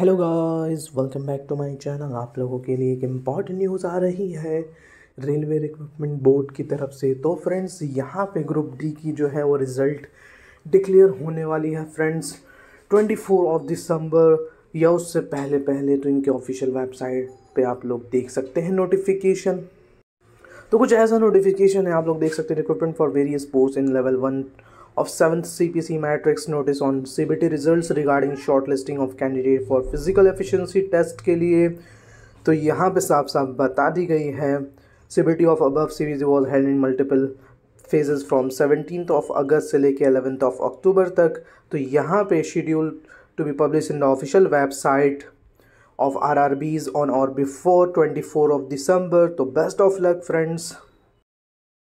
hello guys welcome back to my channel आप लोगों के लिए एक इम्पॉर्टेंट न्यूज़ आ रही है रेलवे रिक्रूटमेंट बोर्ड की तरफ से तो फ्रेंड्स यहाँ पे ग्रुप डी की जो है वो रिज़ल्ट डिक्लेयर होने वाली है फ्रेंड्स 24 ऑफ दिसंबर या उससे पहले पहले तो इनके ऑफिशियल वेबसाइट पे आप लोग देख सकते हैं नोटिफिकेशन तो कुछ ऐसा नोटिफिकेशन है आप लोग देख सकते हैं recruitment for various post in level one of 7th CPC matrix notice on CBT results regarding shortlisting of candidate for physical efficiency test के लिए तो यहाँ पे साफ साफ बता दी गई है C B T of above series was held in multiple phases from seventeen of August से लेके अलेवेंथ ऑफ अक्टूबर तक तो यहाँ पे schedule to be publish in the official website of R R Bs on or before twenty four of December तो best of luck friends